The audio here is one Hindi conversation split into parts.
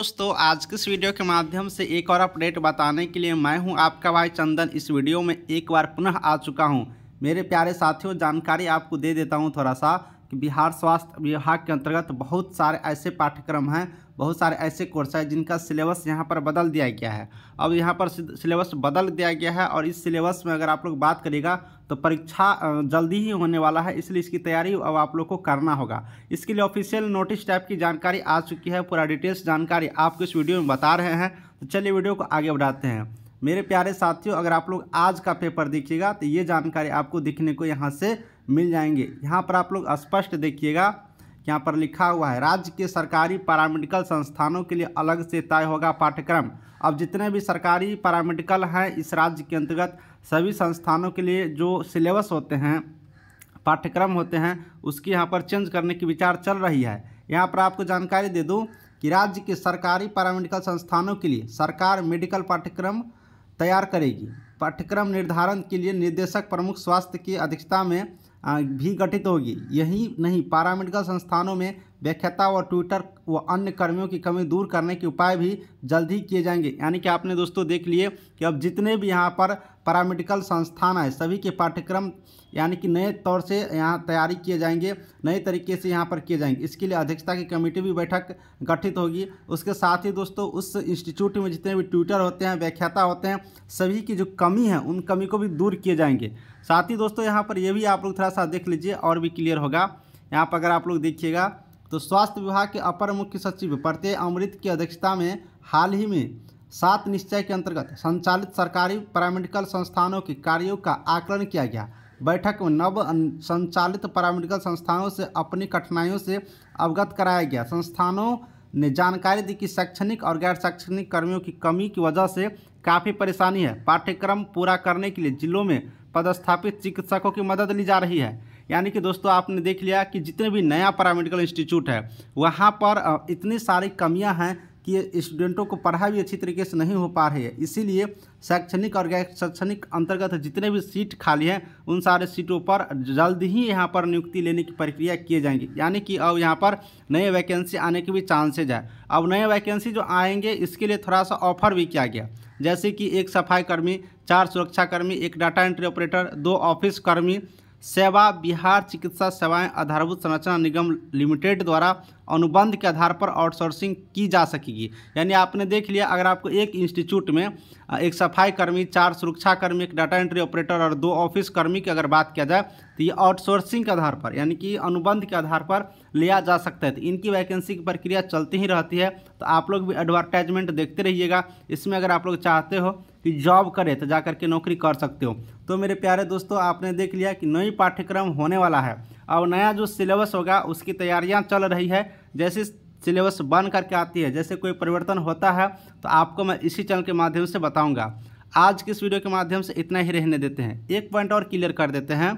दोस्तों आज के इस वीडियो के माध्यम से एक और अपडेट बताने के लिए मैं हूं आपका भाई चंदन इस वीडियो में एक बार पुनः आ चुका हूं मेरे प्यारे साथियों जानकारी आपको दे देता हूं थोड़ा सा कि बिहार स्वास्थ्य विभाग के अंतर्गत बहुत सारे ऐसे पाठ्यक्रम हैं बहुत सारे ऐसे कोर्स है जिनका सिलेबस यहाँ पर बदल दिया गया है अब यहाँ पर सिलेबस बदल दिया गया है और इस सिलेबस में अगर आप लोग बात करेगा तो परीक्षा जल्दी ही होने वाला है इसलिए इसकी तैयारी अब आप लोग को करना होगा इसके लिए ऑफिशियल नोटिस टाइप की जानकारी आ चुकी है पूरा डिटेल्स जानकारी आपको इस वीडियो में बता रहे हैं तो चलिए वीडियो को आगे बढ़ाते हैं मेरे प्यारे साथियों अगर आप लोग आज का पेपर देखिएगा तो ये जानकारी आपको दिखने को यहाँ से मिल जाएंगे यहाँ पर आप लोग स्पष्ट देखिएगा यहाँ पर लिखा हुआ है राज्य के सरकारी पैरामेडिकल संस्थानों के लिए अलग से तय होगा पाठ्यक्रम अब जितने भी सरकारी पैरामेडिकल हैं इस राज्य के अंतर्गत सभी संस्थानों के लिए जो सिलेबस होते हैं पाठ्यक्रम होते हैं उसकी यहाँ पर चेंज करने की विचार चल रही है यहाँ पर आपको जानकारी दे दूँ कि राज्य के सरकारी पैरामेडिकल संस्थानों के लिए सरकार मेडिकल पाठ्यक्रम तैयार करेगी पाठ्यक्रम निर्धारण के लिए निदेशक प्रमुख स्वास्थ्य की अध्यक्षता में भी गठित होगी यही नहीं पारामेडिकल संस्थानों में व्याख्याता व ट्विटर व अन्य कर्मियों की कमी दूर करने के उपाय भी जल्द ही किए जाएंगे यानी कि आपने दोस्तों देख लिए कि अब जितने भी यहाँ पर पैरामेडिकल संस्थान हैं सभी के पाठ्यक्रम यानी कि नए तौर से यहाँ तैयारी किए जाएंगे नए तरीके से यहाँ पर किए जाएंगे इसके लिए अध्यक्षता की कमेटी भी बैठक गठित होगी उसके साथ ही दोस्तों उस इंस्टीट्यूट में जितने भी ट्विटर होते हैं व्याख्याता होते हैं सभी की जो कमी है उन कमी को भी दूर किए जाएंगे साथ ही दोस्तों यहाँ पर यह भी आप लोग थोड़ा सा देख लीजिए और भी क्लियर होगा यहाँ पर अगर आप लोग देखिएगा तो स्वास्थ्य विभाग के अपर मुख्य सचिव प्रत्यय अमृत की अध्यक्षता में हाल ही में सात निश्चय के अंतर्गत संचालित सरकारी पैरामेडिकल संस्थानों के कार्यों का आकलन किया गया बैठक में नव संचालित पैरामेडिकल संस्थानों से अपनी कठिनाइयों से अवगत कराया गया संस्थानों ने जानकारी दी कि शैक्षणिक और गैर शैक्षणिक कर्मियों की कमी की वजह से काफ़ी परेशानी है पाठ्यक्रम पूरा करने के लिए जिलों में पदस्थापित चिकित्सकों की मदद ली जा रही है यानी कि दोस्तों आपने देख लिया कि जितने भी नया पैरामेडिकल इंस्टीट्यूट है वहाँ पर इतनी सारी कमियाँ हैं कि स्टूडेंटों को पढ़ाई भी अच्छी तरीके से नहीं हो पा रही है इसीलिए शैक्षणिक और गैर शैक्षणिक अंतर्गत जितने भी सीट खाली हैं उन सारे सीटों पर जल्द ही यहाँ पर नियुक्ति लेने की प्रक्रिया किए जाएंगी यानी कि अब यहाँ पर नए वैकेंसी आने के भी चांसेज है अब नए वैकेंसी जो आएंगे इसके लिए थोड़ा सा ऑफर भी किया गया जैसे कि एक सफाई कर्मी चार सुरक्षाकर्मी एक डाटा एंट्री ऑपरेटर दो ऑफिस कर्मी सेवा बिहार चिकित्सा सेवाएं आधारभूत संरचना निगम लिमिटेड द्वारा अनुबंध के आधार पर आउटसोर्सिंग की जा सकेगी यानी आपने देख लिया अगर आपको एक इंस्टीट्यूट में एक सफाई कर्मी चार सुरक्षा कर्मी एक डाटा एंट्री ऑपरेटर और दो ऑफिस कर्मी की अगर बात किया जाए तो ये आउटसोर्सिंग के आधार पर यानी कि अनुबंध के आधार पर लिया जा सकता है तो इनकी वैकेंसी की प्रक्रिया चलती ही रहती है तो आप लोग भी एडवर्टाइजमेंट देखते रहिएगा इसमें अगर आप लोग चाहते हो कि जॉब करें तो जा करके नौकरी कर सकते हो तो मेरे प्यारे दोस्तों आपने देख लिया कि नई पाठ्यक्रम होने वाला है अब नया जो सिलेबस होगा उसकी तैयारियाँ चल रही है जैसे सिलेबस बन करके आती है जैसे कोई परिवर्तन होता है तो आपको मैं इसी चैनल के माध्यम से बताऊँगा आज के इस वीडियो के माध्यम से इतना ही रहने देते हैं एक पॉइंट और क्लियर कर देते हैं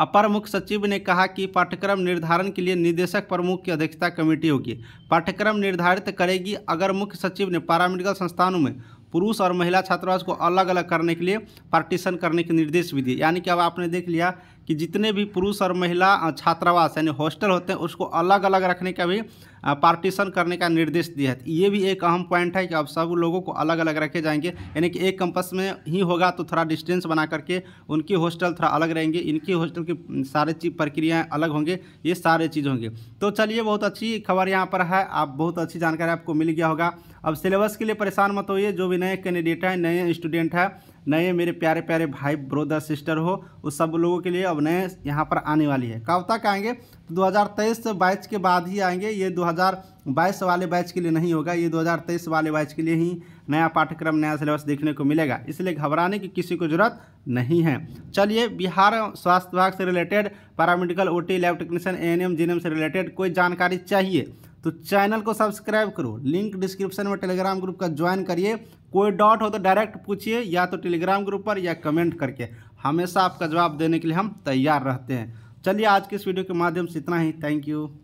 अपर मुख्य सचिव ने कहा कि पाठ्यक्रम निर्धारण के लिए निदेशक प्रमुख की अध्यक्षता कमेटी होगी पाठ्यक्रम निर्धारित करेगी अगर मुख्य सचिव ने पैरामेडिकल संस्थानों में पुरुष और महिला छात्रावास को अलग अलग करने के लिए पार्टीशन करने के निर्देश भी दिए यानी कि अब आपने देख लिया कि जितने भी पुरुष और महिला छात्रावास यानी हॉस्टल होते हैं उसको अलग अलग रखने का भी पार्टीशन करने का निर्देश दिया है ये भी एक अहम पॉइंट है कि अब सब लोगों को अलग अलग रखे जाएंगे यानी कि एक कैंपस में ही होगा तो थोड़ा डिस्टेंस बना करके उनकी हॉस्टल थोड़ा अलग रहेंगे इनकी हॉस्टल की सारे चीज प्रक्रियाएँ अलग होंगे ये सारे चीज़ होंगे तो चलिए बहुत अच्छी खबर यहाँ पर है आप बहुत अच्छी जानकारी आपको मिल गया होगा अब सिलेबस के लिए परेशान मत होइए जो भी नए कैंडिडेट हैं नए स्टूडेंट हैं नए मेरे प्यारे प्यारे भाई ब्रोदर सिस्टर हो उस सब लोगों के लिए अब नए यहाँ पर आने वाली है कब तक आएंगे तो 2023 से बैच के बाद ही आएंगे ये 2022 वाले बैच के लिए नहीं होगा ये 2023 वाले बैच के लिए ही नया पाठ्यक्रम नया सिलेबस देखने को मिलेगा इसलिए घबराने की किसी को जरूरत नहीं है चलिए बिहार स्वास्थ्य विभाग से related paramedical O T lab technician A GNM से रिलेटेड कोई जानकारी चाहिए तो चैनल को सब्सक्राइब करो लिंक डिस्क्रिप्शन में टेलीग्राम ग्रुप का ज्वाइन करिए कोई डाउट हो तो डायरेक्ट पूछिए या तो टेलीग्राम ग्रुप पर या कमेंट करके हमेशा आपका जवाब देने के लिए हम तैयार रहते हैं चलिए आज के इस वीडियो के माध्यम से इतना ही थैंक यू